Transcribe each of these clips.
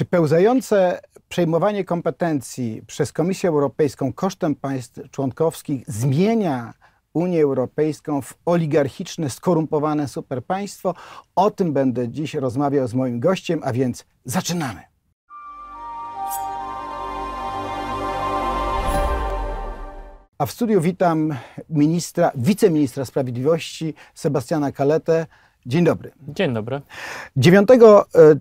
Czy pełzające przejmowanie kompetencji przez Komisję Europejską kosztem państw członkowskich zmienia Unię Europejską w oligarchiczne, skorumpowane superpaństwo? O tym będę dziś rozmawiał z moim gościem, a więc zaczynamy. A w studiu witam ministra, wiceministra sprawiedliwości Sebastiana Kaletę. Dzień dobry. Dzień dobry. 9 e,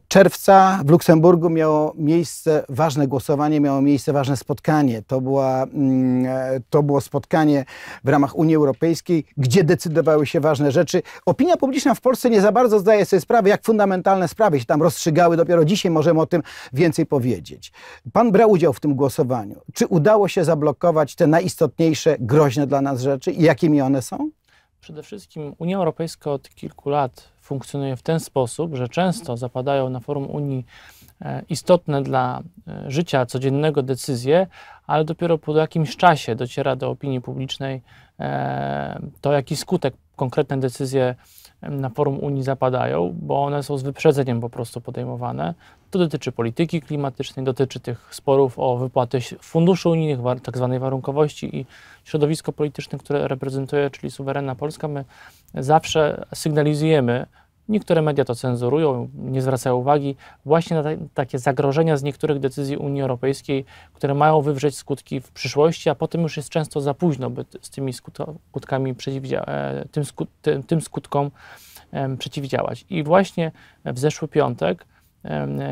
czerwca w Luksemburgu miało miejsce ważne głosowanie, miało miejsce ważne spotkanie. To, była, mm, e, to było spotkanie w ramach Unii Europejskiej, gdzie decydowały się ważne rzeczy. Opinia publiczna w Polsce nie za bardzo zdaje sobie sprawy, jak fundamentalne sprawy się tam rozstrzygały. Dopiero dzisiaj możemy o tym więcej powiedzieć. Pan brał udział w tym głosowaniu. Czy udało się zablokować te najistotniejsze, groźne dla nas rzeczy i jakimi one są? Przede wszystkim Unia Europejska od kilku lat funkcjonuje w ten sposób, że często zapadają na forum Unii e, istotne dla e, życia codziennego decyzje, ale dopiero po jakimś czasie dociera do opinii publicznej e, to, jaki skutek konkretne decyzje na forum Unii zapadają, bo one są z wyprzedzeniem po prostu podejmowane. To dotyczy polityki klimatycznej, dotyczy tych sporów o wypłaty funduszy unijnych, tak zwanej warunkowości i środowisko polityczne, które reprezentuje, czyli suwerenna Polska. My zawsze sygnalizujemy Niektóre media to cenzurują, nie zwracają uwagi właśnie na takie zagrożenia z niektórych decyzji Unii Europejskiej, które mają wywrzeć skutki w przyszłości, a potem już jest często za późno, by z tymi skutkami e, tym, sku tym, tym skutkom przeciwdziałać. I właśnie w zeszły piątek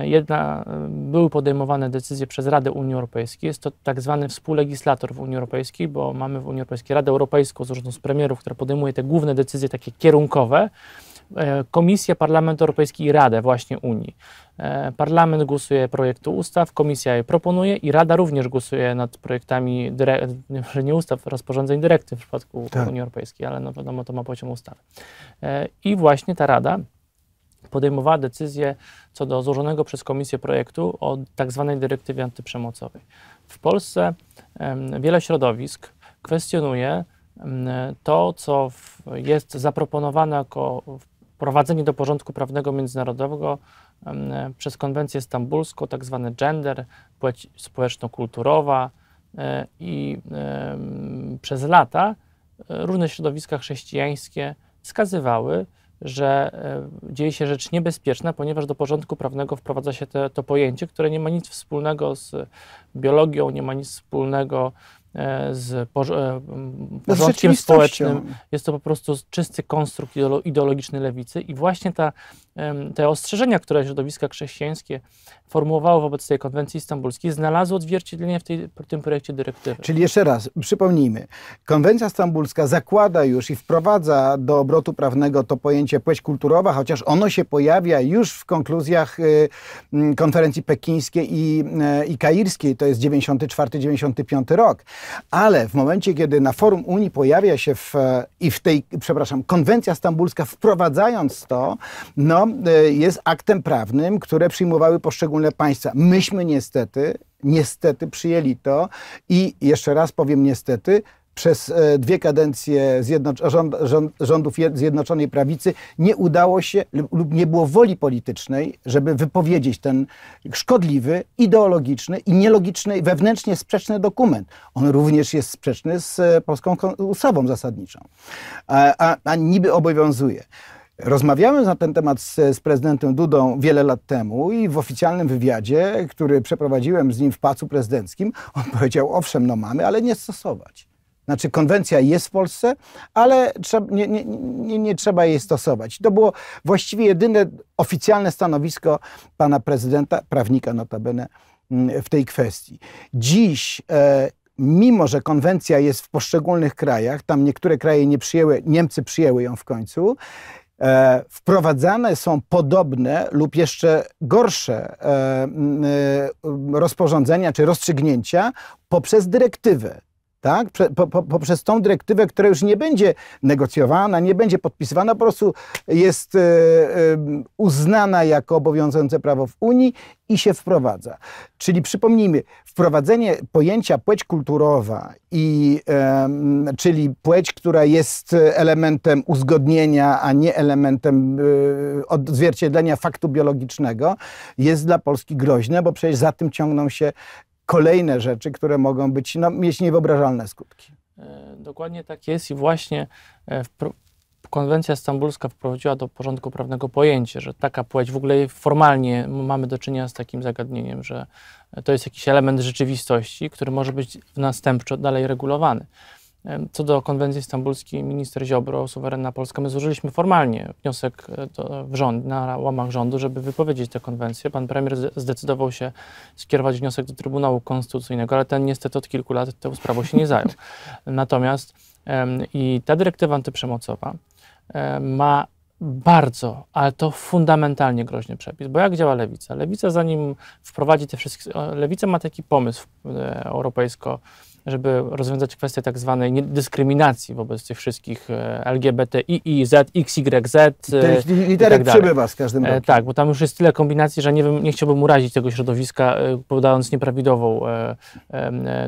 jedna, były podejmowane decyzje przez Radę Unii Europejskiej. Jest to tak zwany współlegislator w Unii Europejskiej, bo mamy w Unii Europejskiej Radę Europejską złożoną z premierów, która podejmuje te główne decyzje takie kierunkowe E, komisję, Parlament Europejski i Radę właśnie Unii. E, Parlament głosuje projektu ustaw, komisja je proponuje i Rada również głosuje nad projektami, dyre... nie ustaw, rozporządzeń dyrektyw w przypadku tak. Unii Europejskiej, ale no wiadomo, to ma poziom ustawy. E, I właśnie ta Rada podejmowała decyzję co do złożonego przez komisję projektu o tak zwanej dyrektywie antyprzemocowej. W Polsce wiele środowisk kwestionuje to, co jest zaproponowane jako wprowadzenie do porządku prawnego międzynarodowego przez konwencję stambulską, tak gender, płeć społeczno-kulturowa e, i przez lata e, różne środowiska chrześcijańskie wskazywały, że e, dzieje się rzecz niebezpieczna, ponieważ do porządku prawnego wprowadza się te, to pojęcie, które nie ma nic wspólnego z biologią, nie ma nic wspólnego E, e, no, z porządkiem z społecznym. Jest to po prostu czysty konstrukt ideologiczny lewicy i właśnie ta, te ostrzeżenia, które środowiska chrześcijańskie formułowały wobec tej konwencji stambulskiej, znalazły odzwierciedlenie w, tej, w tym projekcie dyrektywy. Czyli jeszcze raz, przypomnijmy, konwencja stambulska zakłada już i wprowadza do obrotu prawnego to pojęcie płeć kulturowa, chociaż ono się pojawia już w konkluzjach y, konferencji pekińskiej i, e, i kairskiej, to jest 94-95 rok. Ale w momencie, kiedy na forum Unii pojawia się w, e, i w tej, przepraszam, konwencja stambulska, wprowadzając to, no, e, jest aktem prawnym, które przyjmowały poszczególne państwa. Myśmy niestety, niestety przyjęli to i jeszcze raz powiem niestety, przez e, dwie kadencje zjednocz- rząd, rząd, rządów Zjednoczonej Prawicy nie udało się lub nie było woli politycznej, żeby wypowiedzieć ten szkodliwy, ideologiczny i nielogiczny, wewnętrznie sprzeczny dokument. On również jest sprzeczny z e, polską ustawą zasadniczą, a, a, a niby obowiązuje. Rozmawiałem na ten temat z, z, prezydentem Dudą wiele lat temu i w oficjalnym wywiadzie, który przeprowadziłem z nim w Pacu Prezydenckim, on powiedział, owszem, no mamy, ale nie stosować. Znaczy konwencja jest w Polsce, ale nie, nie, nie, nie, trzeba jej stosować. To było właściwie jedyne oficjalne stanowisko pana prezydenta, prawnika notabene, mm, w tej kwestii. Dziś e, mimo że konwencja jest w poszczególnych krajach, tam niektóre kraje nie przyjęły, Niemcy przyjęły ją w końcu, e, wprowadzane są podobne lub jeszcze gorsze e, e, rozporządzenia czy rozstrzygnięcia poprzez dyrektywę tak? Prze, po, po, poprzez tą dyrektywę, która już nie będzie negocjowana, nie będzie podpisywana, po prostu jest y, y, uznana jako obowiązujące prawo w Unii i się wprowadza. Czyli przypomnijmy, wprowadzenie pojęcia płeć kulturowa, i, y, czyli płeć, która jest elementem uzgodnienia, a nie elementem y, odzwierciedlenia faktu biologicznego, jest dla Polski groźne, bo przecież za tym ciągną się kolejne rzeczy, które mogą być, no, mieć niewyobrażalne skutki. E, dokładnie tak jest i właśnie e, konwencja stambulska wprowadziła do porządku prawnego pojęcie, że taka płeć, w ogóle formalnie mamy do czynienia z takim zagadnieniem, że e, to jest jakiś element rzeczywistości, który może być następczo dalej regulowany. Co do konwencji stambulskiej, minister Ziobro, suwerenna Polska, my złożyliśmy formalnie wniosek e, do, w rząd, na łamach rządu, żeby wypowiedzieć tę konwencję. Pan premier zdecydował się skierować wniosek do Trybunału Konstytucyjnego, ale ten niestety od kilku lat tą sprawą się nie zajął. Natomiast i ta dyrektywa antyprzemocowa ma bardzo, ale to fundamentalnie groźny przepis, bo jak działa lewica? Lewica zanim wprowadzi te wszystkie, lewica ma taki pomysł e, europejsko żeby rozwiązać kwestię tak zwanej dyskryminacji wobec tych wszystkich e, LGBTI, Z, XYZ. Tych e, literek tak przybywa z każdym e, rokiem. Tak, bo tam już jest tyle kombinacji, że nie, wiem, nie chciałbym urazić tego środowiska, podając nieprawidłową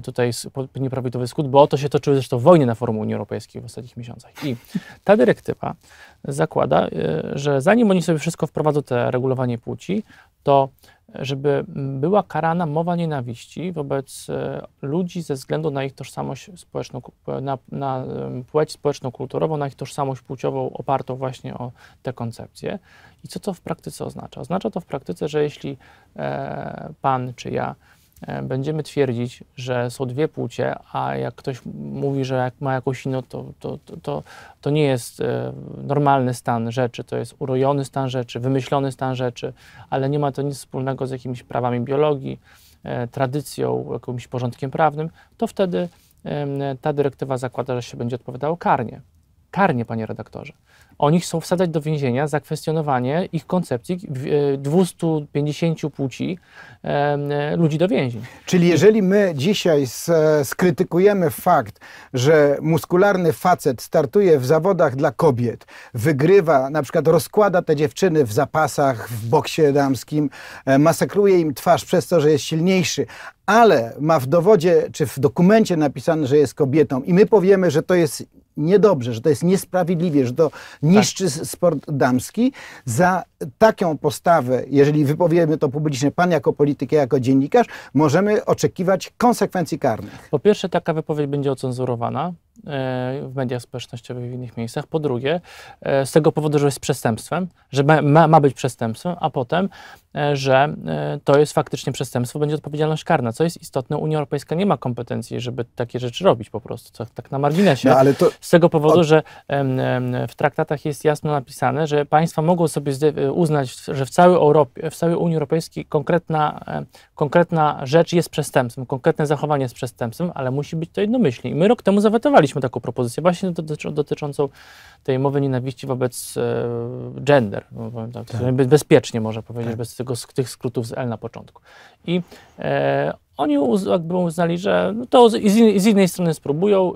tutaj nieprawidłowy skut, bo o to się toczyły zresztą wojny na forum Unii Europejskiej w ostatnich miesiącach. I ta dyrektywa zakłada, e, że zanim oni sobie wszystko wprowadzą, te regulowanie płci, to e, żeby była karana mowa nienawiści wobec e, ludzi ze względu na ich tożsamość społeczną, na, na płeć społeczno-kulturową, na ich tożsamość płciową opartą właśnie o te koncepcje. I co to w praktyce oznacza? Oznacza to w praktyce, że jeśli pan czy ja E, będziemy twierdzić, że są dwie płcie, a jak ktoś mówi, że jak ma jakąś inną, to, to, to, to nie jest e, normalny stan rzeczy, to jest urojony stan rzeczy, wymyślony stan rzeczy, ale nie ma to nic wspólnego z jakimiś prawami biologii, e, tradycją, jakimś porządkiem prawnym, to wtedy ta dyrektywa zakłada, że się będzie odpowiadało karnie. Karnie, panie redaktorze oni chcą wsadzać do więzienia za kwestionowanie ich koncepcji 250 e, płci e, ludzi do więzień. Czyli jeżeli my dzisiaj skrytykujemy fakt, że muskularny facet startuje w zawodach dla kobiet, wygrywa, na przykład rozkłada te dziewczyny w zapasach, w boksie damskim, e, masakruje im twarz przez to, że jest silniejszy, ale ma w dowodzie czy w dokumencie napisane, że jest kobietą i my powiemy, że to jest niedobrze, że to jest niesprawiedliwie, że to tak. niszczy tak. sport damski. Za taką postawę, jeżeli wypowiemy to publicznie, pan jako polityk, jako dziennikarz, możemy oczekiwać konsekwencji karnych. Po pierwsze, taka wypowiedź będzie ocenzurowana. E, w mediach społecznościowych, w innych miejscach. Po drugie, e, z tego powodu, że jest przestępstwem, że ma, ma być przestępstwem, a potem, e, że to jest faktycznie przestępstwo, będzie odpowiedzialność karna. Co jest istotne, Unia Europejska nie ma kompetencji, żeby takie rzeczy robić po prostu, tak na marginesie. No, to... Z tego powodu, że w traktatach jest jasno napisane, że państwa mogą sobie uznać, że w całej Europie, w całej Unii Europejskiej konkretna, konkretna rzecz jest przestępstwem, konkretne zachowanie jest przestępstwem, ale musi być to jednomyślnie. I my rok temu zawetowaliśmy mieliśmy taką propozycję właśnie dotyczącą tej mowy nienawiści wobec e, gender, tak, tak. bezpiecznie można powiedzieć, tak. bez tego, tych skrótów z L na początku. I e, oni jakby uznali, że no to z jednej strony spróbują y,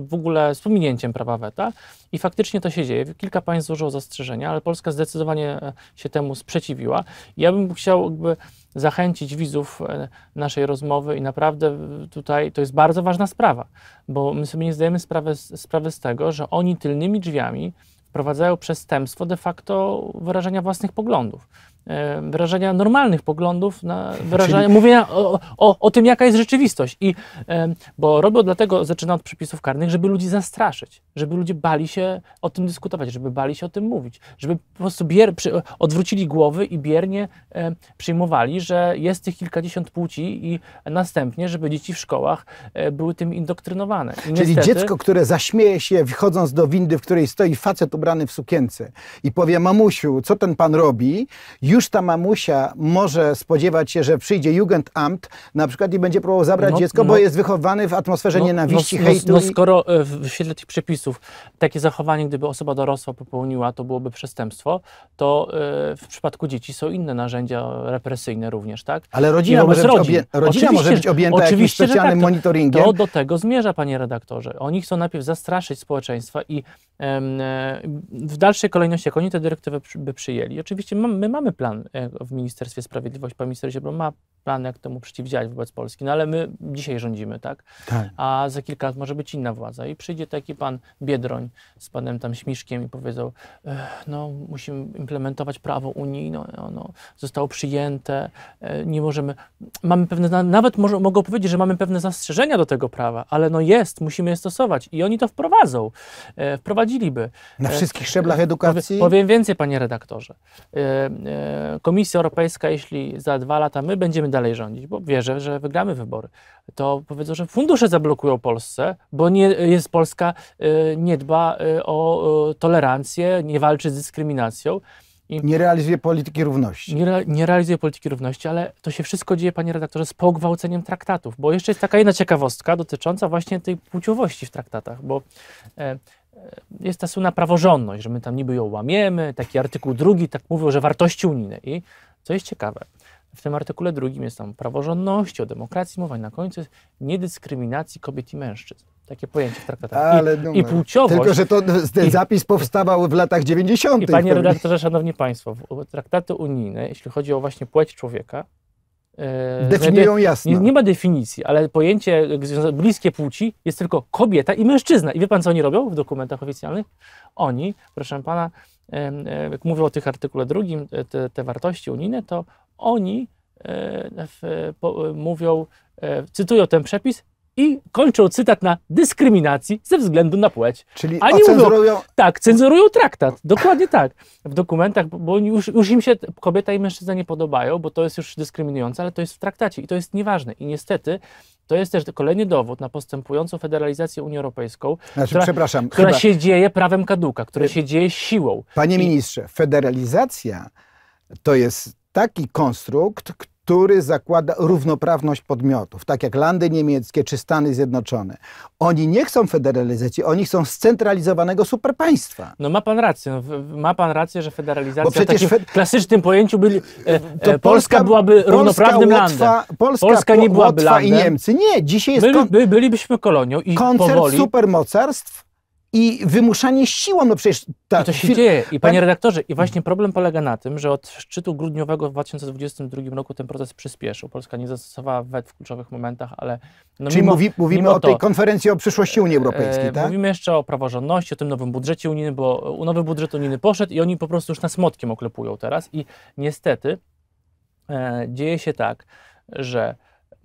w ogóle z pominięciem prawa weta i faktycznie to się dzieje. Kilka państw złożyło zastrzeżenia, ale Polska zdecydowanie e, się temu sprzeciwiła. Ja bym chciał jakby zachęcić widzów e, naszej rozmowy i naprawdę tutaj to jest bardzo ważna sprawa, bo my sobie nie zdajemy sprawy, sprawy z tego, że oni tylnymi drzwiami wprowadzają przestępstwo de facto wyrażenia własnych poglądów E, wyrażania normalnych poglądów, na wyrażania, Czyli... mówienia o, o, o, tym, jaka jest rzeczywistość. I, e, bo robią dlatego, zaczynam od przepisów karnych, żeby ludzi zastraszyć, żeby ludzie bali się o tym dyskutować, żeby bali się o tym mówić, żeby po prostu bier, przy, odwrócili głowy i biernie e, przyjmowali, że jest tych kilkadziesiąt płci i następnie, żeby dzieci w szkołach były tym indoktrynowane. I Czyli niestety... dziecko, które zaśmieje się wchodząc do windy, w której stoi facet ubrany w sukience i powie mamusiu, co ten pan robi, już ta mamusia może spodziewać się, że przyjdzie Jugendamt na przykład i będzie próbował zabrać no, dziecko, no, bo jest wychowany w atmosferze no, nienawiści, no, no hejtu. No, skoro e, w świetle tych przepisów takie zachowanie, gdyby osoba dorosła popełniła, to byłoby przestępstwo, to e, w przypadku dzieci są inne narzędzia represyjne również, tak? Ale rodzina, może być, rodzin. rodzina może być objęta jakimś tak. specjalnym tak, monitoringiem. To do tego zmierza, panie redaktorze. Oni chcą najpierw zastraszyć społeczeństwa i em, e, w dalszej kolejności, jak oni tę dyrektywy by przyjęli. Oczywiście my mamy plan plan e, w Ministerstwie Sprawiedliwości. Pan minister Ziobro ma plan, jak temu przeciwdziałać wobec Polski. No ale my dzisiaj rządzimy, tak? tak? A za kilka lat może być inna władza. I przyjdzie taki pan Biedroń z panem tam Śmiszkiem i powiedzą, no musimy implementować prawo unijne, ono zostało przyjęte, e, nie możemy, mamy pewne, nawet może, mogą powiedzieć, że mamy pewne zastrzeżenia do tego prawa, ale no jest, musimy je stosować i oni to wprowadzą, e, wprowadziliby. Na wszystkich szczeblach edukacji? Powiem więcej, panie redaktorze. Komisja Europejska, jeśli za dwa lata my będziemy dalej rządzić, bo wierzę, że wygramy wybory, to powiedzą, że fundusze zablokują Polsce, bo nie, jest Polska y, nie dba y, o y, tolerancję, nie walczy z dyskryminacją. I nie realizuje polityki równości. Nie, nie, realizuje polityki równości, ale to się wszystko dzieje, panie redaktorze, z pogwałceniem traktatów, bo jeszcze jest taka jedna ciekawostka dotycząca właśnie tej płciowości w traktatach, bo e, E, jest ta słynna praworządność, że my tam niby ją łamiemy. Taki artykuł drugi tak mówił, że wartości unijne. I co jest ciekawe, w tym artykule drugim jest tam praworządności, o demokracji mowa na końcu jest niedyskryminacji kobiet i mężczyzn. Takie pojęcie w traktatach. Ale I, i płciowość. Tylko, że to, ten zapis powstawał w latach 90. I panie redaktorze, szanowni państwo, traktaty unijne, jeśli chodzi o właśnie płeć człowieka, E, Definiują żeby, jasno. Nie, nie, ma definicji, ale pojęcie bliskie płci jest tylko kobieta i mężczyzna. I wie pan, co oni robią w dokumentach oficjalnych? Oni, proszę pana, jak mówią o tych artykule drugim, e, te, te wartości unijne, to oni e, w, po, mówią, cytują ten przepis i kończą cytat na dyskryminacji ze względu na płeć. Czyli nie cenzurują... tak, cenzurują traktat. Dokładnie tak. W dokumentach, bo już, już im się kobieta i mężczyzna nie podobają, bo to jest już dyskryminujące, ale to jest w traktacie i to jest nieważne. I niestety to jest też kolejny dowód na postępującą federalizację Unii Europejską, znaczy, która, przepraszam, która chyba... się dzieje prawem kaduka, która się dzieje siłą. Panie I... ministrze, federalizacja to jest taki konstrukt, który zakłada równoprawność podmiotów, tak jak Landy Niemieckie czy Stany Zjednoczone. Oni nie chcą federalizacji, oni chcą scentralizowanego superpaństwa. No ma pan rację, no ma pan rację, że federalizacja Bo przecież w fe... klasycznym pojęciu byli, e, e Polska, Polska, byłaby równoprawnym Polska, landem. byłaby Polska, Polska nie byłaby Łotwa landem. i Niemcy. Nie, dzisiaj jest... Byli, by, bylibyśmy kolonią i koncert powoli... supermocarstw i wymuszanie siłą, no przecież... Ta... I to się dzieje. I panie redaktorze, i właśnie problem polega na tym, że od szczytu grudniowego w 2022 roku ten proces przyspieszył. Polska nie zastosowała wet w kluczowych momentach, ale... No Czyli mimo, mówi, mówimy mimo o tej konferencji o przyszłości Unii Europejskiej, e, tak? Mówimy jeszcze o praworządności, o tym nowym budżecie unijnym, bo nowy budżet unijny poszedł i oni po prostu już na smotkiem oklepują teraz i niestety e, dzieje się tak, że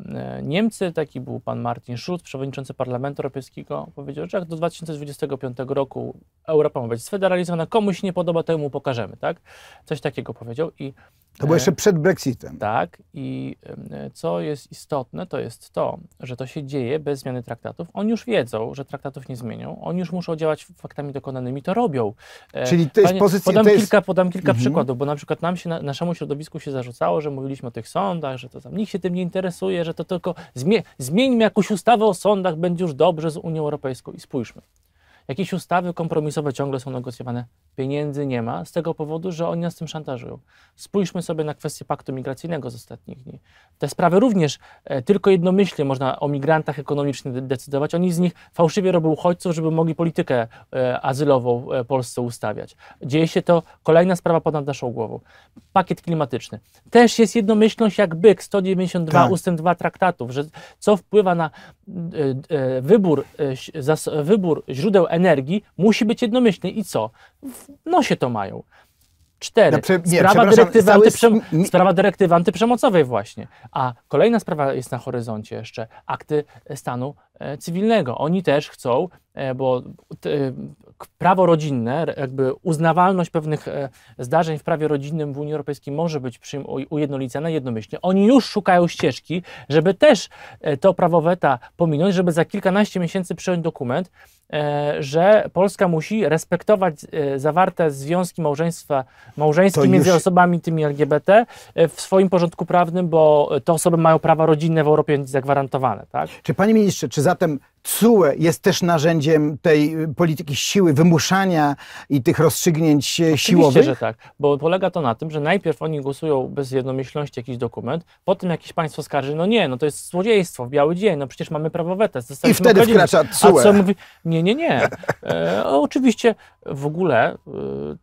E, Niemcy, taki był pan Martin Schulz, przewodniczący Parlamentu Europejskiego, powiedział, że jak do 2025 roku Europa ma być sfederalizowana, komuś nie podoba, temu, pokażemy, tak? Coś takiego powiedział i to było e, jeszcze przed Brexitem. Tak. I co jest istotne, to jest to, że to się dzieje bez zmiany traktatów. Oni już wiedzą, że traktatów nie zmienią. Oni już muszą działać faktami dokonanymi. To robią. E, Czyli to jest Panie, pozycja... Podam, jest... Kilka, podam kilka mhm. przykładów, bo na przykład nam się, naszemu środowisku się zarzucało, że mówiliśmy o tych sądach, że to tam nikt się tym nie interesuje, że to tylko zmie, zmieńmy jakąś ustawę o sądach, będzie już dobrze z Unią Europejską. I spójrzmy. Jakieś ustawy kompromisowe ciągle są negocjowane. Pieniędzy nie ma z tego powodu, że oni nas tym szantażują. Spójrzmy sobie na kwestię paktu migracyjnego z ostatnich dni. Te sprawy również e, tylko jednomyślnie można o migrantach ekonomicznych decydować. Oni z nich fałszywie robią uchodźców, żeby mogli politykę e, azylową e, Polsce ustawiać. Dzieje się to kolejna sprawa ponad naszą głową. Pakiet klimatyczny. Też jest jednomyślność jak byk 192 tak. ustęp 2 traktatów, że co wpływa na e, e wybór, e, zas, wybór źródeł energii energii musi być jednomyślny. I co? W nosie to mają. Cztery. No, prze, nie, sprawa, dyrektywy cały... antyprzem... sprawa dyrektywy antyprzemocowej właśnie. A kolejna sprawa jest na horyzoncie jeszcze. Akty e, stanu e, cywilnego. Oni też chcą, e, bo prawo rodzinne, jakby uznawalność pewnych zdarzeń w prawie rodzinnym w Unii Europejskiej może być ujednolicona jednomyślnie. Oni już szukają ścieżki, żeby też to prawo weta pominąć, żeby za kilkanaście miesięcy przyjąć dokument, E, że Polska musi respektować e, zawarte związki małżeństwa, małżeńskie już... między osobami tymi LGBT e, w swoim porządku prawnym, bo te osoby mają prawa rodzinne w Europie zagwarantowane. Tak? Czy panie ministrze, czy zatem CUE jest też narzędziem tej polityki siły, wymuszania i tych rozstrzygnięć e, Oczywiście, siłowych? że tak, bo polega to na tym, że najpierw oni głosują bez jednomyślności jakiś dokument, potem jakieś państwo skarży, no nie, no to jest złodziejstwo, w biały dzień, no przecież mamy prawo weta. I wtedy godziny. wkracza CUE. A co mówi? Nie, nie, nie. E, oczywiście w ogóle e,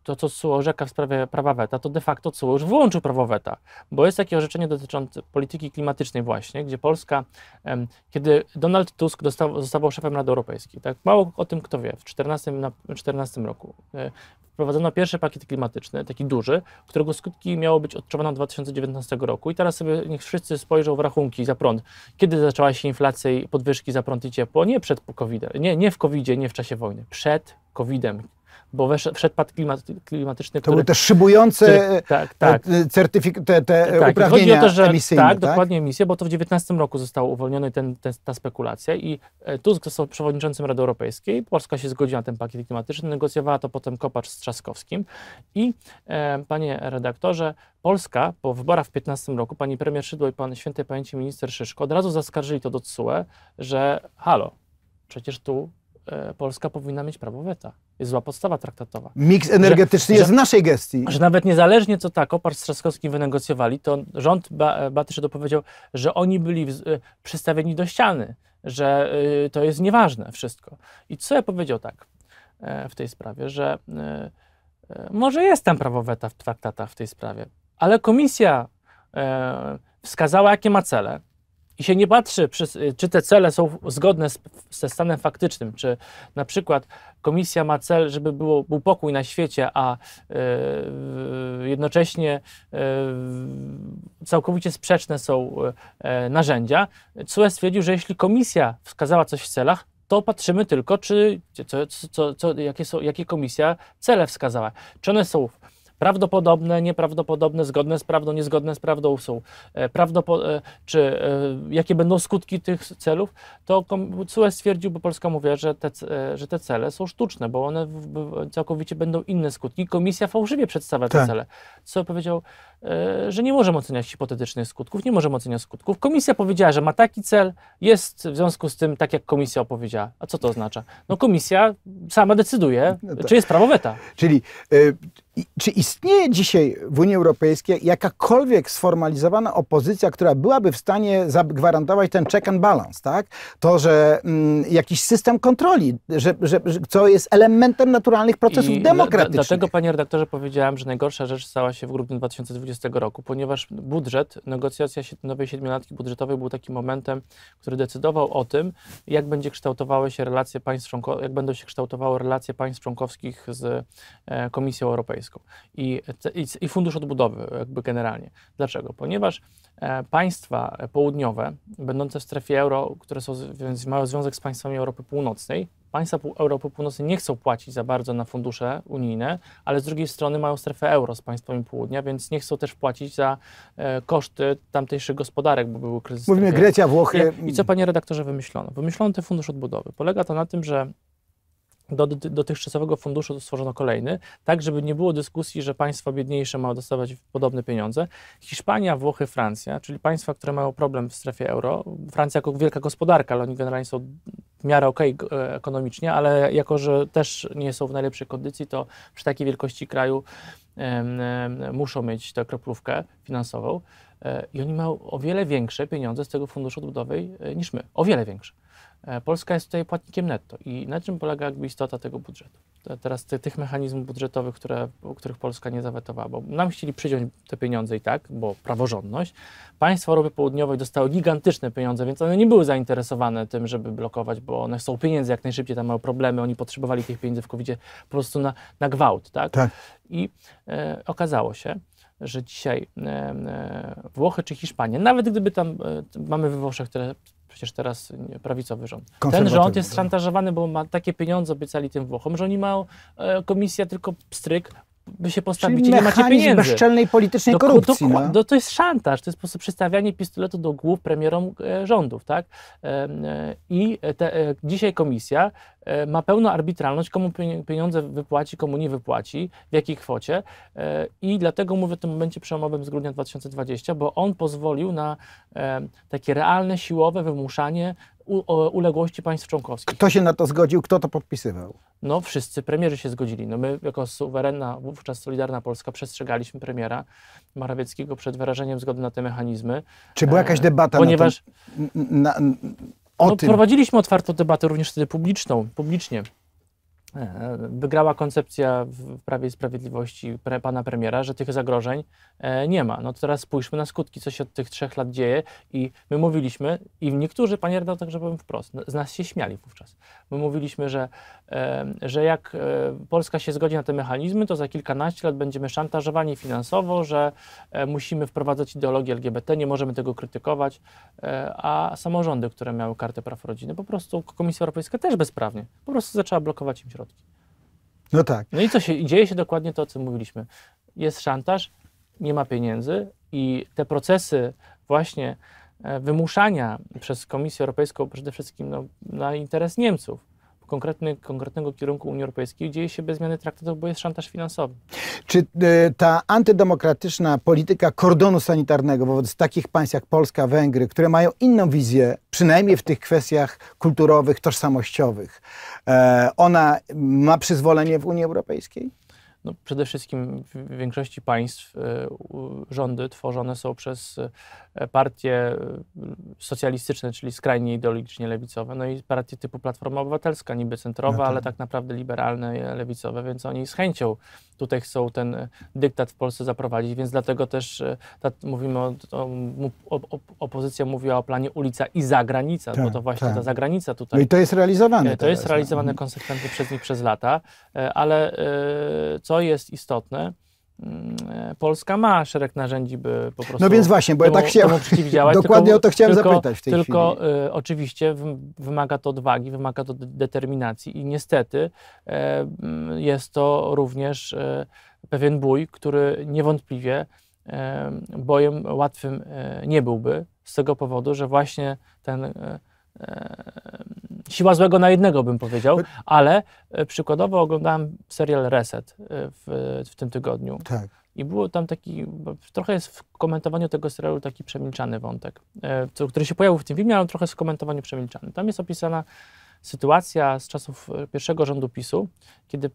to, co CUE orzeka w sprawie prawa weta, to de facto CUE już wyłączył prawo weta, bo jest takie orzeczenie dotyczące polityki klimatycznej właśnie, gdzie Polska, em, kiedy Donald Tusk dostał zostawał szefem Rady Europejskiej. Tak? Mało o tym kto wie. W 14, na, 14 roku e, wprowadzono pierwszy pakiet klimatyczny, taki duży, którego skutki miało być odczuwane od 2019 roku. I teraz sobie niech wszyscy spojrzą w rachunki za prąd. Kiedy zaczęła się inflacja i podwyżki za prąd i ciepło? Nie przed covid nie, nie w covid nie w czasie wojny, przed COVID-em bo wesz, wszedł pad klimat, klimatyczny. To były tak, e, tak. te szybujące tak, tak. te, tak, uprawnienia chodzi o to, że, emisyjne. Tak, tak, dokładnie emisje, bo to w 19 roku została uwolniona ten, ten, ta spekulacja i e, Tusk został przewodniczącym Rady Europejskiej, Polska się zgodziła na ten pakiet klimatyczny, negocjowała to potem Kopacz z Trzaskowskim i e, panie redaktorze, Polska po wyborach w 15 roku, pani premier Szydło i pan świętej pamięci minister Szyszko od razu zaskarżyli to do TSUE, że halo, przecież tu e, Polska powinna mieć prawo weta jest zła podstawa traktatowa. Miks energetyczny że, jest że, w naszej gestii. Że nawet niezależnie co tak Opar z Trzaskowskim wynegocjowali, to rząd ba Batyszydo powiedział, że oni byli y, przystawieni do ściany, że y, to jest nieważne wszystko. I co ja powiedział tak y, w tej sprawie, że e, e, może jest tam prawo weta w traktatach w tej sprawie, ale komisja wskazała, jakie ma cele i się nie patrzy, y, czy te cele są zgodne ze stanem faktycznym, czy na przykład komisja ma cel, żeby było, był pokój na świecie, a y, jednocześnie y, całkowicie sprzeczne są e, narzędzia. CUE stwierdził, że jeśli komisja wskazała coś w celach, to patrzymy tylko, czy, co, co, co, jakie, są, jakie komisja cele wskazała. Czy one są Prawdopodobne, nieprawdopodobne, zgodne z prawdą, niezgodne z prawdą są, e, prawdopo- e, czy e, jakie będą skutki tych celów, to CUE stwierdził, bo Polska mówiła, że te, że te cele są sztuczne, bo one całkowicie będą inne skutki. Komisja fałszywie przedstawia te tak. cele. Co powiedział, że nie możemy oceniać hipotetycznych skutków, nie możemy oceniać skutków. Komisja powiedziała, że ma taki cel, jest w związku z tym tak, jak komisja opowiedziała. A co to oznacza? No komisja sama decyduje, no tak. czy jest prawo weta. Czyli y, czy istnieje dzisiaj w Unii Europejskiej jakakolwiek sformalizowana opozycja, która byłaby w stanie zagwarantować ten check and balance, tak? To, że mm, jakiś system kontroli, że, że, że, co jest elementem naturalnych procesów I demokratycznych. dlatego, panie redaktorze, powiedziałem, że najgorsza rzecz stała się w grudniu 2020 roku, ponieważ budżet, negocjacja nowej siedmiolatki budżetowej był takim momentem, który decydował o tym, jak będzie kształtowały się relacje państw, jak będą się kształtowały relacje państw członkowskich z e, Komisją Europejską. Europejską i, i Fundusz Odbudowy jakby generalnie. Dlaczego? Ponieważ e, państwa południowe, będące w strefie euro, które są, mają związek z państwami Europy Północnej, państwa Europy Północnej nie chcą płacić za bardzo na fundusze unijne, ale z drugiej strony mają strefę euro z państwami południa, więc nie chcą też płacić za e, koszty tamtejszych gospodarek, bo były kryzysy. Mówimy Grecja, Włochy. I, I, co, panie redaktorze, wymyślono? Wymyślono ten fundusz odbudowy. Polega to na tym, że do dotychczasowego funduszu stworzono kolejny, tak żeby nie było dyskusji, że państwa biedniejsze mają dostawać podobne pieniądze. Hiszpania, Włochy, Francja, czyli państwa, które mają problem w strefie euro, Francja jako wielka gospodarka, ale oni generalnie są w miarę okej okay e, ekonomicznie, ale jako, że też nie są w najlepszej kondycji, to przy takiej wielkości kraju muszą mieć tę kroplówkę finansową e, i oni mają o wiele większe pieniądze z tego funduszu odbudowy e, niż my. O wiele większe. E, Polska jest tutaj płatnikiem netto i na czym polega jakby istota tego budżetu? E, teraz ty, tych mechanizmów budżetowych, które, których Polska nie zawetowała, bo nam chcieli przyjąć te pieniądze i tak, bo praworządność. Państwo Europy Południowej dostały gigantyczne pieniądze, więc one nie były zainteresowane tym, żeby blokować, bo one chcą pieniędzy jak najszybciej, tam mają problemy, oni potrzebowali tych pieniędzy w covid po prostu na, na gwałt, tak? tak. I e, okazało się, że dzisiaj e, e, Włochy czy Hiszpania, nawet gdyby tam e, mamy we Włoszech, które przecież teraz prawicowy rząd. Ten rząd jest szantażowany, bo ma takie pieniądze, obiecali tym Włochom, że oni mają, e, komisja tylko pstryk, by się postawić Czyli i nie macie pieniędzy. bezczelnej politycznej do, korupcji. Do, no. do, no. to jest szantaż, to jest sposób przystawianie pistoletu do głów premierom e, rządów. Tak? E, e I te, e, dzisiaj komisja e, ma pełną arbitralność, komu pieniądze wypłaci, komu nie wypłaci, w jakiej kwocie. E, I dlatego mówię o tym momencie przełomowym z grudnia 2020, bo on pozwolił na takie realne, siłowe wymuszanie uległości państw członkowskich. Kto się na to zgodził, kto to podpisywał? No wszyscy premierzy się zgodzili. No my jako suwerenna, wówczas Solidarna Polska przestrzegaliśmy premiera Morawieckiego przed wyrażeniem zgody na te mechanizmy. Czy była jakaś e, debata ponieważ, na, ten, na, na o no, tym? Prowadziliśmy otwartą debatę również wtedy publiczną, publicznie. E, wygrała koncepcja w Prawie i Sprawiedliwości pre, pana premiera, że tych zagrożeń e, nie ma. No to teraz spójrzmy na skutki, co się od tych trzech lat dzieje i my mówiliśmy, i niektórzy, panie tak, także powiem wprost, no, z nas się śmiali wówczas. My mówiliśmy, że, e, że jak Polska się zgodzi na te mechanizmy, to za kilkanaście lat będziemy szantażowani finansowo, że musimy wprowadzać ideologię LGBT, nie możemy tego krytykować, a samorządy, które miały kartę praw rodziny, po prostu Komisja Europejska też bezprawnie, po prostu zaczęła blokować im środki środki. No tak. No i co się dzieje się dokładnie to, o czym mówiliśmy. Jest szantaż, nie ma pieniędzy i te procesy właśnie e, wymuszania przez Komisję Europejską przede wszystkim no, na interes Niemców konkretny, konkretnego kierunku Unii Europejskiej dzieje się bez zmiany traktatów, bo jest szantaż finansowy. Czy y, ta antydemokratyczna polityka kordonu sanitarnego wobec takich państw jak Polska, Węgry, które mają inną wizję, przynajmniej w tych kwestiach kulturowych, tożsamościowych, y, ona ma przyzwolenie w Unii Europejskiej? No, przede wszystkim w większości państw e, rządy tworzone są przez e, partie e, socjalistyczne, czyli skrajnie ideologicznie lewicowe, no i partie typu Platforma Obywatelska, niby centrowa, no tak. ale tak naprawdę liberalne, lewicowe, więc oni z chęcią tutaj chcą ten e, dyktat w Polsce zaprowadzić, więc dlatego też e, ta, mówimy o, o, o, opozycja mówiła o planie ulica i zagranica, tak, bo to właśnie tak. ta zagranica tutaj. No i to jest realizowane. E, to teraz, jest no. realizowane no. konsekwentnie przez nich przez lata, ale co jest istotne, Mm, e, Polska ma szereg narzędzi, by po prostu. No więc właśnie, bo ja tak chciałem. Dokładnie tylko, o to chciałem tylko, zapytać w tej tylko, chwili. Tylko e, y, oczywiście wymaga to odwagi, wymaga to determinacji i niestety y, jest to również y, pewien bój, który niewątpliwie bojem łatwym nie byłby, z tego powodu, że właśnie ten E, siła złego na jednego, bym powiedział, ale e, przykładowo oglądałem serial Reset e, w, w tym tygodniu. Tak. I było tam taki, trochę jest w komentowaniu tego serialu taki przemilczany wątek, który się pojawił w tym filmie, ale trochę w komentowaniu przemilczany. Tam jest opisana sytuacja z czasów pierwszego rządu PiSu, kiedy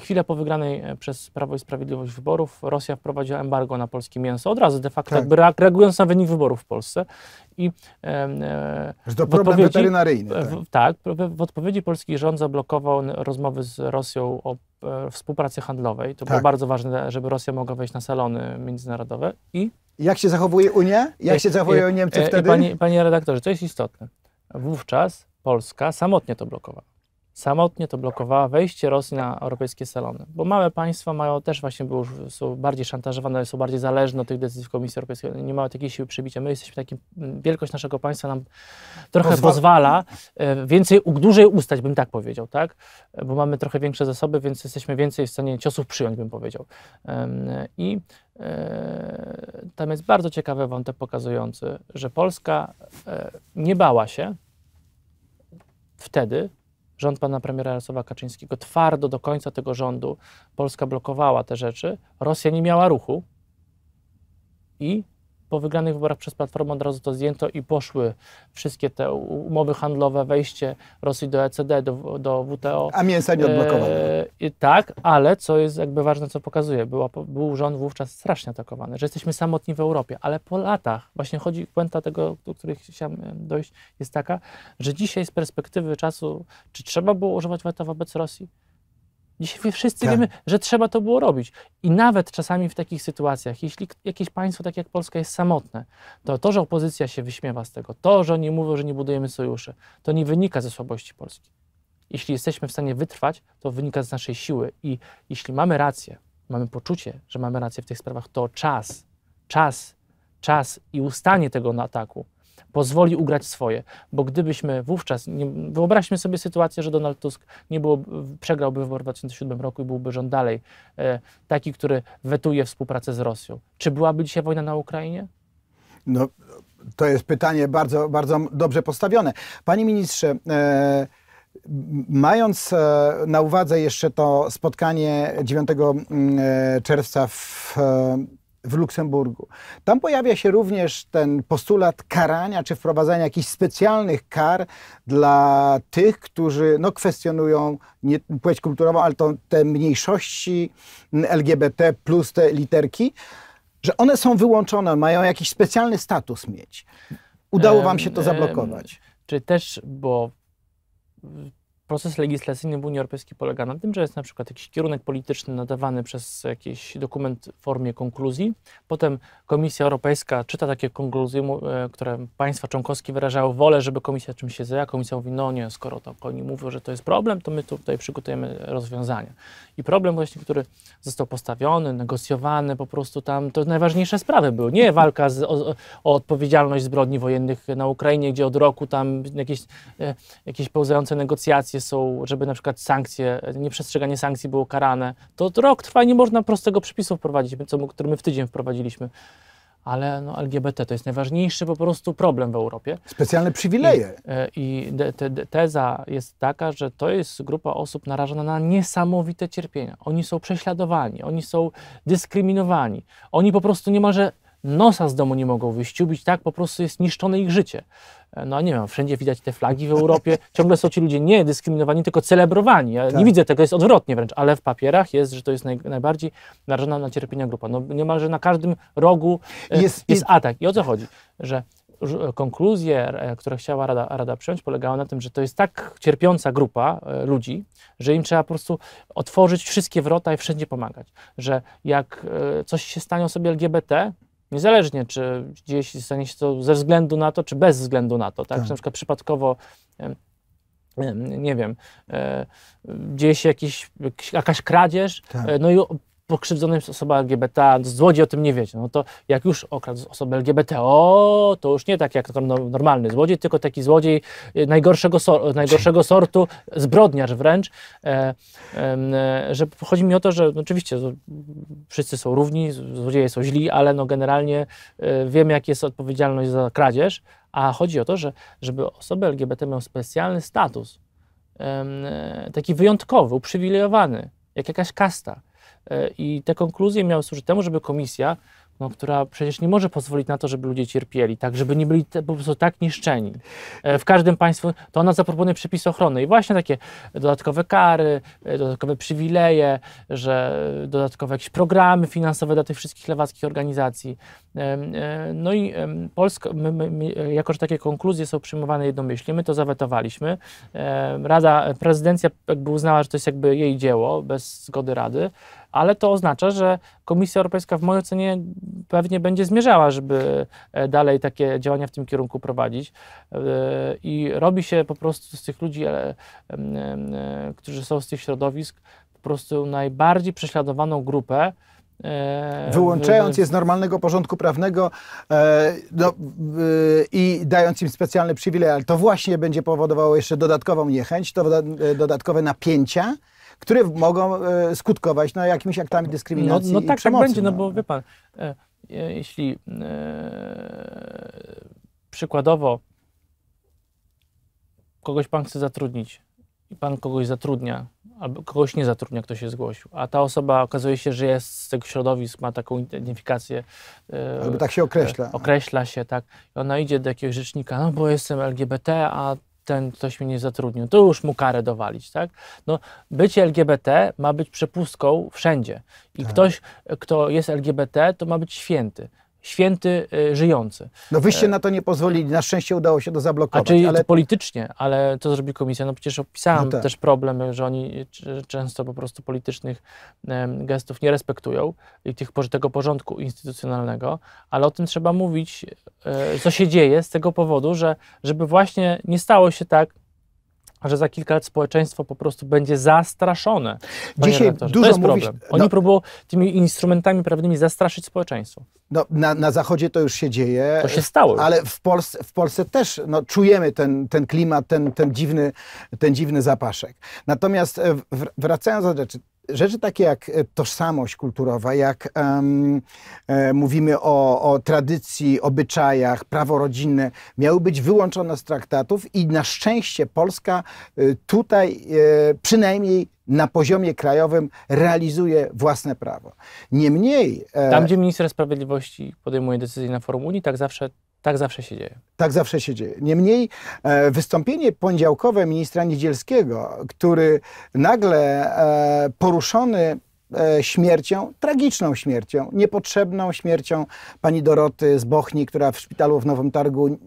chwilę po wygranej przez Prawo i Sprawiedliwość wyborów Rosja wprowadziła embargo na polskie mięso, od razu de facto tak. jakby reagując na wynik wyborów w Polsce i e, Że to problem weterynaryjny. Tak. tak, w, tak, w odpowiedzi polski rząd zablokował rozmowy z Rosją o e, współpracy handlowej. To tak. było bardzo ważne, żeby Rosja mogła wejść na salony międzynarodowe. I jak się zachowuje Unia? Jak e, się zachowują Niemcy wtedy? Panie, panie redaktorze, to jest istotne. Wówczas Polska samotnie to blokowała samotnie to blokowała wejście Rosji na europejskie salony, bo małe państwa mają też właśnie były, są bardziej szantażowane, są bardziej zależne od tych decyzji Komisji Europejskiej, nie mają takiej siły przebicia. My jesteśmy takim, mm, wielkość naszego państwa nam trochę pozwala e, więcej, dłużej ustać, bym tak powiedział, tak? Bo mamy trochę większe zasoby, więc jesteśmy więcej w stanie ciosów przyjąć, bym powiedział. I e, tam jest bardzo ciekawy wątek pokazujący, że Polska e, nie bała się wtedy rząd pana premiera Jarosława Kaczyńskiego twardo do końca tego rządu Polska blokowała te rzeczy, Rosja nie miała ruchu i po wygranych wyborach przez Platformę od razu to zdjęto i poszły wszystkie te umowy handlowe, wejście Rosji do ECD, do, do WTO. A mięsa nie odblokowano. E, tak, ale co jest jakby ważne, co pokazuje, była, był rząd wówczas strasznie atakowany, że jesteśmy samotni w Europie, ale po latach, właśnie chodzi, puenta tego, do której chciałem e, dojść, jest taka, że dzisiaj z perspektywy czasu, czy trzeba było używać weta wobec Rosji? Dzisiaj wszyscy tak. wiemy, że trzeba to było robić. I nawet czasami w takich sytuacjach, jeśli jakieś państwo, tak jak Polska, jest samotne, to to, że opozycja się wyśmiewa z tego, to, że oni mówią, że nie budujemy sojuszy, to nie wynika ze słabości Polski. Jeśli jesteśmy w stanie wytrwać, to wynika z naszej siły. I jeśli mamy rację, mamy poczucie, że mamy rację w tych sprawach, to czas, czas, czas i ustanie tego na ataku pozwoli ugrać swoje, bo gdybyśmy wówczas, nie, wyobraźmy sobie sytuację, że Donald Tusk nie było, przegrałby wybory w 2007 roku i byłby rząd dalej e, taki, który wetuje współpracę z Rosją. Czy byłaby dzisiaj wojna na Ukrainie? No, to jest pytanie bardzo, bardzo dobrze postawione. Panie ministrze, e, mając e, na uwadze jeszcze to spotkanie 9 mm, e, czerwca w e, w Luksemburgu. Tam pojawia się również ten postulat karania czy wprowadzania jakichś specjalnych kar dla tych, którzy no, kwestionują nie płeć kulturową, ale to, te mniejszości mm, LGBT plus te literki, że one są wyłączone, mają jakiś specjalny status mieć. Udało wam się to zablokować. Czy też, bo proces legislacyjny w Unii Europejskiej polega na tym, że jest na przykład jakiś kierunek polityczny nadawany przez jakiś dokument w formie konkluzji. Potem Komisja Europejska czyta takie konkluzje, e, które państwa członkowskie wyrażały wolę, żeby komisja czymś się zajęła. Komisja mówi, no nie, skoro to oni mówią, że to jest problem, to my tutaj przygotujemy rozwiązania. I problem właśnie, który został postawiony, negocjowany, po prostu tam to najważniejsze sprawy były. Nie walka z, o, o, odpowiedzialność zbrodni wojennych na Ukrainie, gdzie od roku tam jakieś, e, jakieś pełzające negocjacje sankcje są, żeby na przykład sankcje, nieprzestrzeganie sankcji było karane, to rok trwa i nie można prostego przepisu wprowadzić, co, który my w tydzień wprowadziliśmy. Ale no, LGBT to jest najważniejszy po prostu problem w Europie. Specjalne przywileje. I, e, i de, de, teza jest taka, że to jest grupa osób narażona na niesamowite cierpienia. Oni są prześladowani, oni są dyskryminowani. Oni po prostu niemalże nosa z domu nie mogą wyściubić, tak po prostu jest niszczone ich życie. E, no nie wiem, wszędzie widać te flagi w Europie, ciągle są ci ludzie nie dyskryminowani, tylko celebrowani. Ja tak. nie widzę tego, jest odwrotnie wręcz, ale w papierach jest, że to jest naj, najbardziej narażona na cierpienia grupa. No niemalże na każdym rogu e, jest, jest atak. I o co chodzi? Że e, konkluzje, które chciała Rada, Rada przyjąć, polegały na tym, że to jest tak cierpiąca grupa ludzi, że im trzeba po prostu otworzyć wszystkie wrota i wszędzie pomagać. Że jak coś się stanie osobie LGBT, niezależnie czy gdzieś stanie się to ze względu na to, czy bez względu na to, tak? tak. na przykład przypadkowo nie wiem, e, dzieje się jakiś, jakaś kradzież, tak. E, no i pokrzywdzonym jest osoba LGBT, a złodziej o tym nie wiecie, no to jak już okradł osobę LGBT, o, to już nie tak jak no, normalny złodziej, tylko taki złodziej y, najgorszego, sor y, najgorszego sortu, zbrodniarz wręcz, e, e, że chodzi mi o to, że no, oczywiście wszyscy są równi, złodzieje są źli, ale no generalnie e, y, wiemy, jaka jest odpowiedzialność za kradzież, a chodzi o to, że żeby osoby LGBT miały specjalny status, e, taki wyjątkowy, uprzywilejowany, jak jakaś kasta, E, I te konkluzje miały służyć temu, żeby komisja, no, która przecież nie może pozwolić na to, żeby ludzie cierpieli, tak, żeby nie byli po prostu tak niszczeni e, w każdym państwu, to ona zaproponuje przepis ochrony. I właśnie takie dodatkowe kary, e, dodatkowe przywileje, że dodatkowe jakieś programy finansowe dla tych wszystkich lewackich organizacji. No i Polska, my, my, my, jako że takie konkluzje są przyjmowane jednomyślnie, my to zawetowaliśmy. Rada, prezydencja jakby uznała, że to jest jakby jej dzieło, bez zgody Rady ale to oznacza, że Komisja Europejska w mojej ocenie pewnie będzie zmierzała, żeby e, dalej takie działania w tym kierunku prowadzić e, i robi się po prostu z tych ludzi, e, którzy są z tych środowisk, po prostu najbardziej prześladowaną grupę, Wyłączając je z normalnego porządku prawnego no, i dając im specjalny przywilej, ale to właśnie będzie powodowało jeszcze dodatkową niechęć, to dodatkowe napięcia które mogą e, skutkować no, jakimiś aktami no, dyskryminacji. No, no tak, przemocy, tak będzie, no, no bo wie pan, e, e, jeśli e, przykładowo kogoś pan chce zatrudnić i pan kogoś zatrudnia, albo kogoś nie zatrudnia, kto się zgłosił, a ta osoba okazuje się, że jest z tego środowiska, ma taką identyfikację. Żeby tak się określa. E, określa się, tak. I ona idzie do jakiegoś rzecznika, no bo jestem LGBT, a ten ktoś mnie nie zatrudnił, to już mu karę dowalić, tak? No, bycie LGBT ma być przepustką wszędzie. I tak. ktoś, kto jest LGBT, to ma być święty święty y, żyjący. No wyście e, na to nie pozwolili, na szczęście udało się to zablokować. A czy ale... politycznie, ale to zrobi komisja? No przecież opisałem no tak. też problem, że oni często po prostu politycznych gestów nie respektują i tych, tego porządku instytucjonalnego, ale o tym trzeba mówić, e, co się dzieje z tego powodu, że żeby właśnie nie stało się tak, że za kilka lat społeczeństwo po prostu będzie zastraszone. Dzisiaj redaktorze. dużo to jest mówisz, problem. No- Oni no, próbują tymi instrumentami prawnymi zastraszyć społeczeństwo. No, na, na Zachodzie to już się dzieje. To się stało. Ale w Polsce, w Polsce też no, czujemy ten, ten klimat, ten, ten, dziwny, ten dziwny zapaszek. Natomiast e, wracając do rzeczy, rzeczy takie jak e, tożsamość kulturowa, jak um, e, mówimy o, o, tradycji, obyczajach, prawo rodzinne, miały być wyłączone z traktatów i na szczęście Polska e, tutaj e, przynajmniej na poziomie krajowym realizuje własne prawo. Niemniej... E, Tam, gdzie minister sprawiedliwości podejmuje decyzję na forum Unii, tak zawsze tak zawsze się dzieje. Tak zawsze się dzieje. Niemniej e, wystąpienie poniedziałkowe ministra Niedzielskiego, który nagle e, poruszony e, śmiercią, tragiczną śmiercią, niepotrzebną śmiercią pani Doroty z Bochni, która w szpitalu w Nowym Targu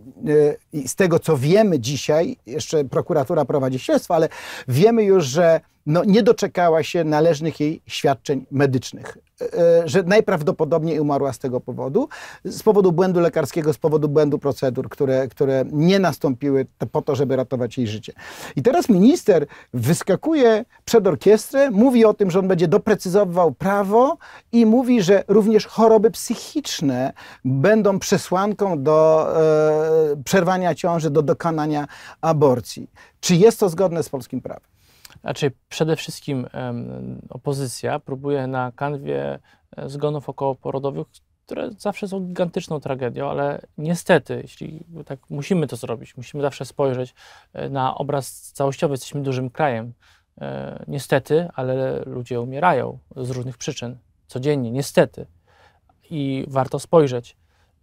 e, z tego co wiemy dzisiaj, jeszcze prokuratura prowadzi śledztwo, ale wiemy już, że no, nie doczekała się należnych jej świadczeń medycznych, e, e, że najprawdopodobniej umarła z tego powodu, z powodu błędu lekarskiego, z powodu błędu procedur, które, które nie nastąpiły po to, żeby ratować jej życie. I teraz minister wyskakuje przed orkiestrę, mówi o tym, że on będzie doprecyzował prawo i mówi, że również choroby psychiczne będą przesłanką do e, przerwania ciąży, do dokonania aborcji. Czy jest to zgodne z polskim prawem? Znaczy, przede wszystkim opozycja próbuje na kanwie e, zgonów okołoporodowych, które zawsze są gigantyczną tragedią, ale niestety, jeśli tak musimy to zrobić, musimy zawsze spojrzeć e, na obraz całościowy, jesteśmy dużym krajem. E, niestety, ale ludzie umierają z różnych przyczyn codziennie, niestety. I warto spojrzeć,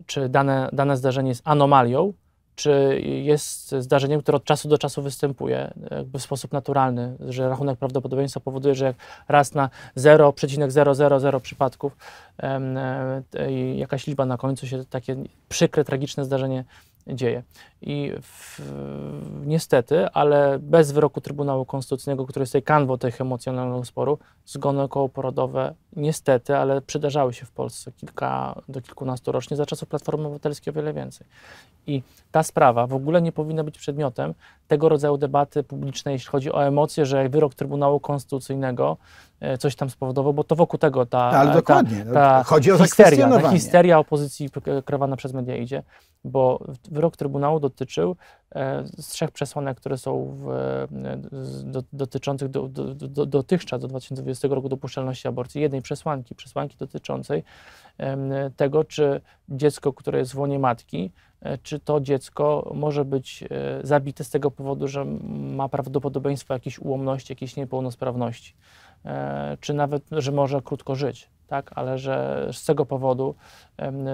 czy dane, dane zdarzenie jest anomalią, czy jest zdarzeniem, które od czasu do czasu występuje jakby w sposób naturalny, że rachunek prawdopodobieństwa powoduje, że jak raz na 0,000 przypadków e, jakaś liczba na końcu się takie przykre, tragiczne zdarzenie dzieje. I w, niestety, ale bez wyroku Trybunału Konstytucyjnego, który jest tej kanwą tych emocjonalnych sporów, zgony okołoporodowe niestety, ale przydarzały się w Polsce kilka, do kilkunastu rocznie, za czasów Platformy Obywatelskiej o wiele więcej. I ta sprawa w ogóle nie powinna być przedmiotem tego rodzaju debaty publicznej, jeśli chodzi o emocje, że wyrok Trybunału Konstytucyjnego E, coś tam spowodował, bo to wokół tego ta. No, ale dokładnie. Ta, no, ta Chodzi o histeria, ta no, histeria opozycji kreowana przez media idzie, bo wyrok Trybunału dotyczył e, z trzech przesłanek, które są w, e, do, dotyczących do, do, dotychczas do 2020 roku dopuszczalności aborcji, jednej przesłanki, przesłanki dotyczącej tego, czy dziecko, które jest w łonie matki, czy to dziecko może być zabite z tego powodu, że ma prawdopodobieństwo jakiejś ułomności, jakiejś niepełnosprawności. E, czy nawet, że może krótko żyć, tak? ale że z tego powodu,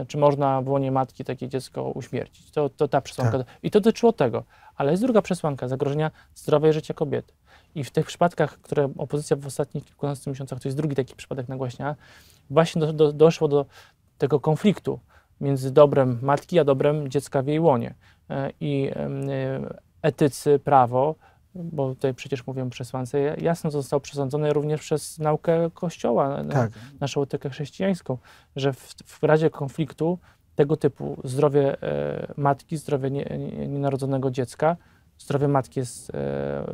czy można w łonie matki takie dziecko uśmiercić. To, to ta przesłanka. Tak. I to dotyczyło tego. Ale jest druga przesłanka, zagrożenia zdrowia i życia kobiety. I w tych przypadkach, które opozycja w ostatnich kilkunastu miesiącach, to jest drugi taki przypadek nagłaśnia, właśnie do, do, doszło do tego konfliktu między dobrem matki, a dobrem dziecka w jej łonie. E, I e, etycy, prawo bo tutaj przecież mówią przesłance, jasno został przesądzony również przez naukę Kościoła, tak. naszą etykę chrześcijańską, że w, w razie konfliktu tego typu zdrowie e, matki, zdrowie nie, nie, nienarodzonego dziecka, zdrowie matki jest, e,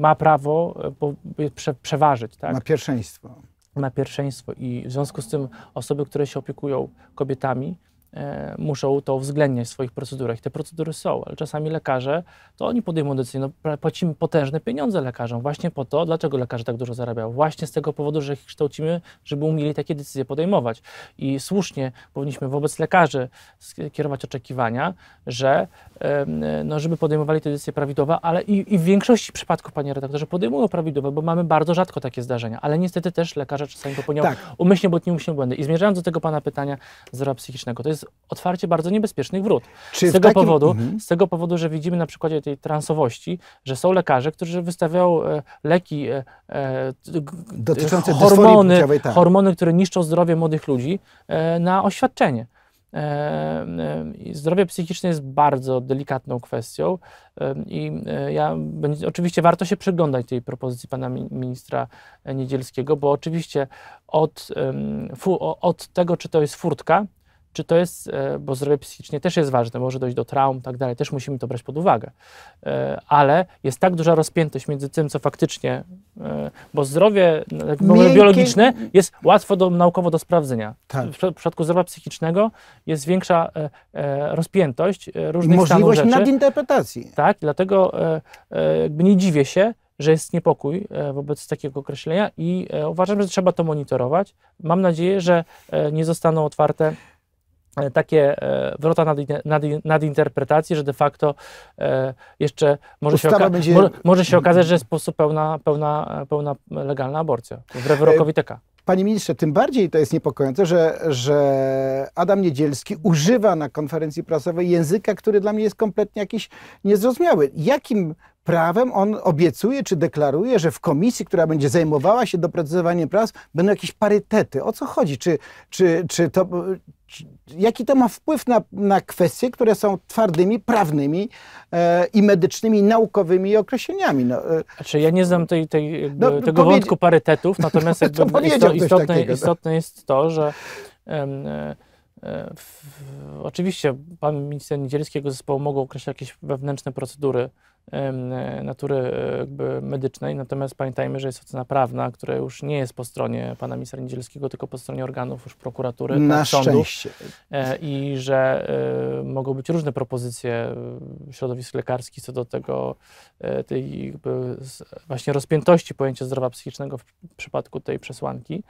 ma prawo po e, prze, przeważyć. Tak? Ma pierwszeństwo. Ma pierwszeństwo i w związku z tym osoby, które się opiekują kobietami, E, muszą to uwzględniać w swoich procedurach. Te procedury są, ale czasami lekarze, to oni podejmują decyzję, no płacimy potężne pieniądze lekarzom, właśnie po to, dlaczego lekarze tak dużo zarabiają, właśnie z tego powodu, że ich kształcimy, żeby umieli takie decyzje podejmować. I słusznie powinniśmy wobec lekarzy skierować oczekiwania, że, no, żeby podejmowali te decyzje prawidłowe, ale i, i w większości przypadków, panie redaktorze, podejmują prawidłowe, bo mamy bardzo rzadko takie zdarzenia, ale niestety też lekarze czasami popełniają tak. umyślnie nie nieumyślnie błędy. I zmierzając do tego pana pytania zdrowia psychicznego, to jest jest otwarcie bardzo niebezpiecznych wrót. Czy z, tego takim... powodu, mhm. z tego powodu, że widzimy na przykładzie tej transowości, że są lekarze, którzy wystawiają e, leki, e, e dotyczące hormony, tak. hormony, które niszczą zdrowie młodych ludzi, e, na oświadczenie. E, zdrowie psychiczne jest bardzo delikatną kwestią i ja, oczywiście warto się przyglądać tej propozycji pana ministra Niedzielskiego, bo oczywiście od, od tego, czy to jest furtka, czy to jest, e, bo zdrowie psychicznie też jest ważne, może dojść do traum i tak dalej, też musimy to brać pod uwagę, e, ale jest tak duża rozpiętość między tym, co faktycznie, e, bo zdrowie tak biologiczne jest łatwo do, naukowo do sprawdzenia. Tak. W przypadku zdrowia psychicznego jest większa rozpiętość różnych Możliwość stanów rzeczy. nadinterpretacji. Tak, dlatego jakby nie dziwię się, że jest niepokój wobec takiego określenia i uważam, że trzeba to monitorować. Mam nadzieję, że nie zostaną otwarte E, takie e, wrota nad, nad, nadinterpretacji, że de facto e, jeszcze może się, oka- będzie... może, może się, okazać, że jest w prostu pełna, pełna, pełna legalna aborcja wbrew wyrokowi TK. Panie ministrze, tym bardziej to jest niepokojące, że, że Adam Niedzielski używa na konferencji prasowej języka, który dla mnie jest kompletnie jakiś niezrozumiały. Jakim prawem on obiecuje czy deklaruje, że w komisji, która będzie zajmowała się doprecyzowaniem praw, będą jakieś parytety. O co chodzi? Czy, czy, czy, to, jaki to ma wpływ na, na kwestie, które są twardymi, prawnymi e, i medycznymi, i naukowymi określeniami. No, e, znaczy, ja nie znam tej, tej, no, e, tego wątku parytetów, natomiast jakby istot, istotne, takiego. Tak. istotne jest to, że em, e, e, w, w, oczywiście pan minister niedzielskiego zespołu mogą określać jakieś wewnętrzne procedury E, natury e, medycznej, natomiast pamiętajmy, że jest ocena prawna, która już nie jest po stronie pana ministra Niedzielskiego, tylko po stronie organów już prokuratury, Na tak, sądów. Szczęście. E, I że mogą być różne propozycje środowisk lekarskich co do tego, tej właśnie rozpiętości pojęcia zdrowia psychicznego w przypadku tej przesłanki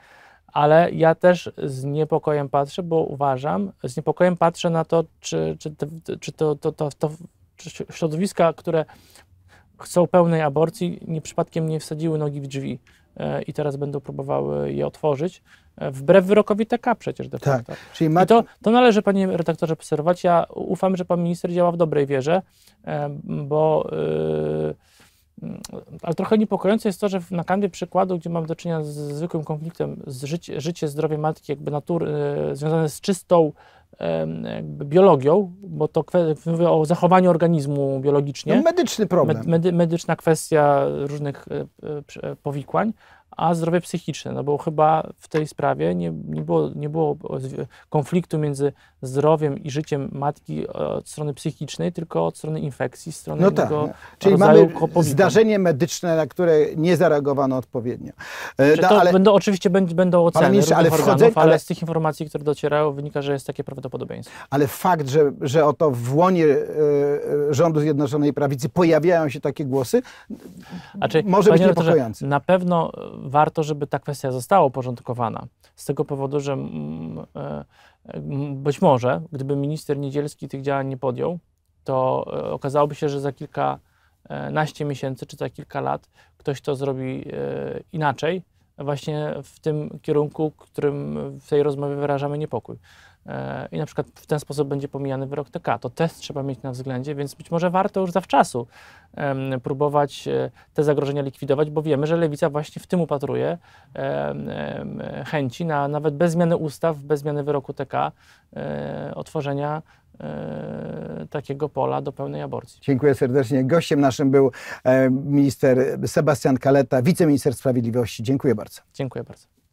ale ja też z niepokojem patrzę, bo uważam, z niepokojem patrzę na to, czy, czy, to, to, to, to, środowiska, które chcą pełnej aborcji, nie przypadkiem nie wsadziły nogi w drzwi e, i teraz będą próbowały je otworzyć. E, wbrew wyrokowi TK przecież de facto. Tak, czyli ma... I to, to należy, panie redaktorze, obserwować. Ja ufam, że pan minister działa w dobrej wierze, e, bo... Ale trochę niepokojące jest to, że na kanwie przykładu, gdzie mam do czynienia z zwykłym konfliktem, z życie, życie zdrowie matki, jakby natury, związane z czystą biologią, bo to mówię o zachowaniu organizmu biologicznie. No, medyczny problem. Medy, medyczna kwestia różnych e, e, e, powikłań, a zdrowie psychiczne, no bo chyba w tej sprawie nie, nie, było, nie było konfliktu między zdrowiem i życiem matki e, od strony psychicznej, tylko od strony infekcji, strony no tak. No. Czyli mamy kopowitą. zdarzenie medyczne, na które nie zareagowano odpowiednio. da, e, no ale... będą, oczywiście będą, oceny ministrze, ale, organów, ale... ale z tych informacji, które docierają, wynika, że jest takie prawdopodobieństwo. Ale fakt, że, że oto w łonie e, rządu Zjednoczonej Prawicy pojawiają się takie głosy, znaczy, może być niepokojący. na pewno warto, żeby ta kwestia została uporządkowana. Z tego powodu, że mm, być może, gdyby minister Niedzielski tych działań nie podjął, to e, okazałoby się, że za kilka e, naście miesięcy czy za kilka lat ktoś to zrobi e, inaczej, właśnie w tym kierunku, którym w tej rozmowie wyrażamy niepokój. E, i na przykład w ten sposób będzie pomijany wyrok TK. To też trzeba mieć na względzie, więc być może warto już zawczasu próbować e, te zagrożenia likwidować, bo wiemy, że lewica właśnie w tym upatruje chęci na nawet bez zmiany ustaw, bez zmiany wyroku TK e, otworzenia takiego pola do pełnej aborcji. Dziękuję serdecznie. Gościem naszym był minister Sebastian Kaleta, wiceminister sprawiedliwości. Dziękuję bardzo. Dziękuję bardzo.